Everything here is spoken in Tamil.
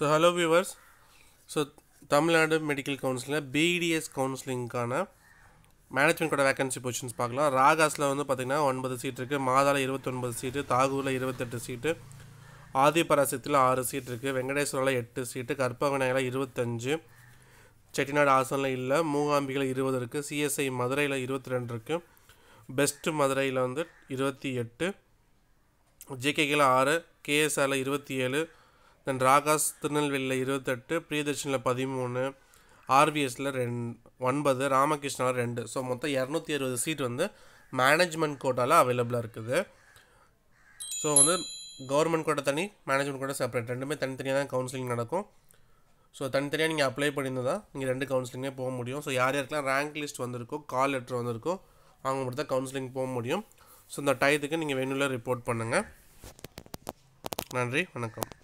so hello viewers so Tamil Nadu medical கவுன்சிலில் பிடிஎஸ் கவுன்சிலிங்க்கான மேனேஜ்மெண்ட்டோட வேகன்சி பொசிஷன்ஸ் பார்க்கலாம் ராகாஸில் வந்து பார்த்திங்கன்னா ஒன்பது சீட் இருக்குது மாதால இருபத்தொன்பது சீட்டு தாகூரில் இருபத்தெட்டு சீட்டு ஆதிபராசத்தில் ஆறு சீட் இருக்குது வெங்கடேஸ்வரில் எட்டு சீட்டு கற்பவிநாயகில் இருபத்தஞ்சு செட்டிநாடு ஆசனில் இல்லை மூகாம்பிகையில் இருபது இருக்குது சிஎஸ்ஐ மதுரையில் இருபத்தி ரெண்டு இருக்குது பெஸ்ட்டு மதுரையில் வந்து இருபத்தி எட்டு ஜேகேகில் ஆறு கேஎஸ்ஆரில் இருபத்தி ஏழு தென் ராகாஸ் திருநெல்வேலியில் இருபத்தெட்டு பிரியதர்ஷனில் பதிமூணு ஆர்விஎஸில் ரெண் ஒன்பது ராமகிருஷ்ணாவில் ரெண்டு ஸோ மொத்தம் இரநூத்தி அறுபது சீட் வந்து மேனேஜ்மெண்ட் கோட்டாவில் அவைலபிளாக இருக்குது ஸோ வந்து கவர்மெண்ட் கோட்டை தனி மேனேஜ்மெண்ட் கோட்டை செப்பரேட் ரெண்டுமே தனித்தனியாக தான் கவுன்சிலிங் நடக்கும் ஸோ தனித்தனியாக நீங்கள் அப்ளை பண்ணியிருந்ததா நீங்கள் ரெண்டு கவுன்சிலிங்கே போக முடியும் ஸோ யார் யாருக்கெல்லாம் ரேங்க் லிஸ்ட் வந்திருக்கோ கால் லெட்டர் வந்திருக்கோ அவங்க மட்டும் தான் கவுன்சிலிங் போக முடியும் ஸோ இந்த டயத்துக்கு நீங்கள் வேணுள்ள ரிப்போர்ட் பண்ணுங்கள் நன்றி வணக்கம்